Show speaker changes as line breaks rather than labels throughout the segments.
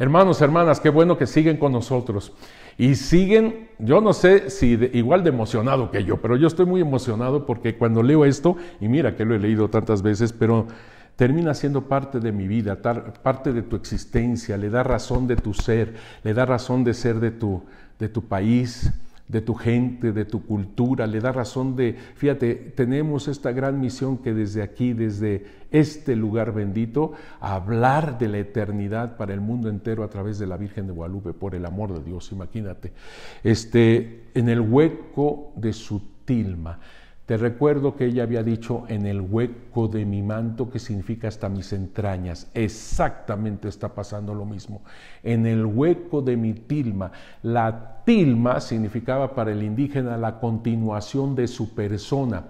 Hermanos, hermanas, qué bueno que siguen con nosotros. Y siguen, yo no sé si igual de emocionado que yo, pero yo estoy muy emocionado porque cuando leo esto, y mira que lo he leído tantas veces, pero termina siendo parte de mi vida, parte de tu existencia, le da razón de tu ser, le da razón de ser de tu, de tu país, de tu gente, de tu cultura, le da razón de, fíjate, tenemos esta gran misión que desde aquí, desde este lugar bendito, hablar de la eternidad para el mundo entero a través de la Virgen de Guadalupe, por el amor de Dios, imagínate, este, en el hueco de su tilma. Te recuerdo que ella había dicho en el hueco de mi manto, que significa hasta mis entrañas. Exactamente está pasando lo mismo. En el hueco de mi tilma. La tilma significaba para el indígena la continuación de su persona.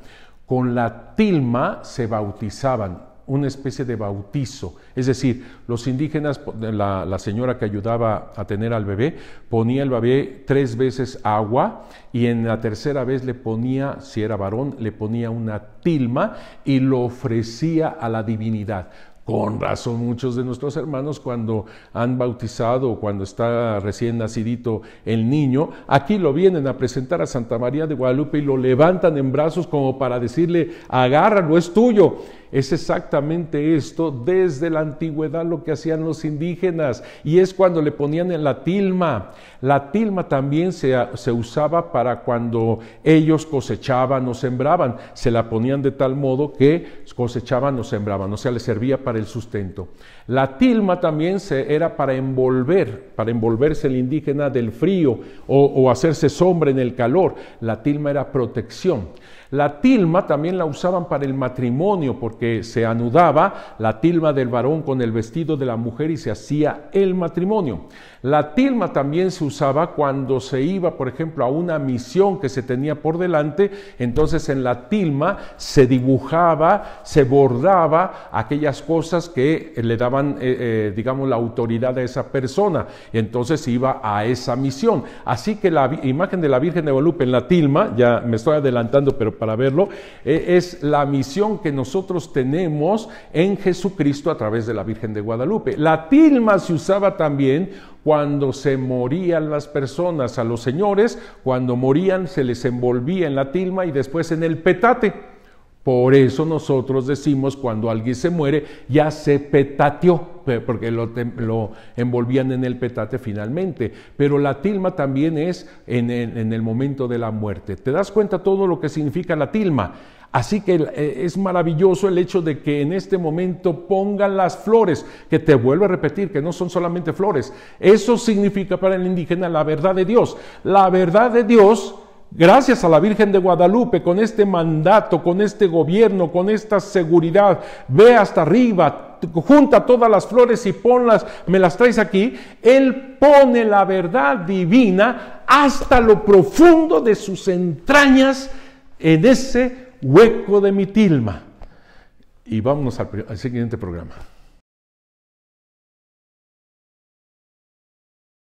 Con la tilma se bautizaban una especie de bautizo. Es decir, los indígenas, la, señora que ayudaba a tener al bebé, ponía el bebé tres veces agua y en la tercera vez le ponía, si era varón, le ponía una tilma y lo ofrecía a la divinidad. Con razón muchos de nuestros hermanos cuando han bautizado o cuando está recién nacidito el niño, aquí lo vienen a presentar a Santa María de Guadalupe y lo levantan en brazos como para decirle, agárralo, es tuyo. Es exactamente esto desde la antigüedad lo que hacían los indígenas y es cuando le ponían en la tilma. La tilma también se, se, usaba para cuando ellos cosechaban o sembraban. Se la ponían de tal modo que cosechaban o sembraban, o sea, le servía para el sustento. La tilma también se, era para envolver, para envolverse el indígena del frío o, o hacerse sombra en el calor. La tilma era protección. La tilma también la usaban para el matrimonio porque se anudaba la tilma del varón con el vestido de la mujer y se hacía el matrimonio. La tilma también se usaba cuando se iba, por ejemplo, a una misión que se tenía por delante, entonces en la tilma se dibujaba, se bordaba aquellas cosas cosas que eh, le daban, eh, eh, digamos, la autoridad a esa persona. entonces iba a esa misión. Así que la imagen de la Virgen de Guadalupe en la tilma, ya me estoy adelantando, pero para verlo, es la misión que nosotros tenemos en Jesucristo a través de la Virgen de Guadalupe. La tilma se usaba también cuando se morían las personas, a los señores, cuando morían se les envolvía en la tilma y después en el petate por eso nosotros decimos cuando alguien se muere, ya se petateó, porque lo, lo envolvían en el petate finalmente. Pero la tilma también es en, en el momento de la muerte. ¿Te das cuenta todo lo que significa la tilma? Así que eh, es maravilloso el hecho de que en este momento pongan las flores, que te vuelvo a repetir, que no son solamente flores. Eso significa para el indígena la verdad de Dios. La verdad de Dios Gracias a la Virgen de Guadalupe, con este mandato, con este gobierno, con esta seguridad, ve hasta arriba, junta todas las flores y ponlas, me las traes aquí. Él pone la verdad divina hasta lo profundo de sus entrañas en ese hueco de mi tilma. Y vámonos al siguiente programa.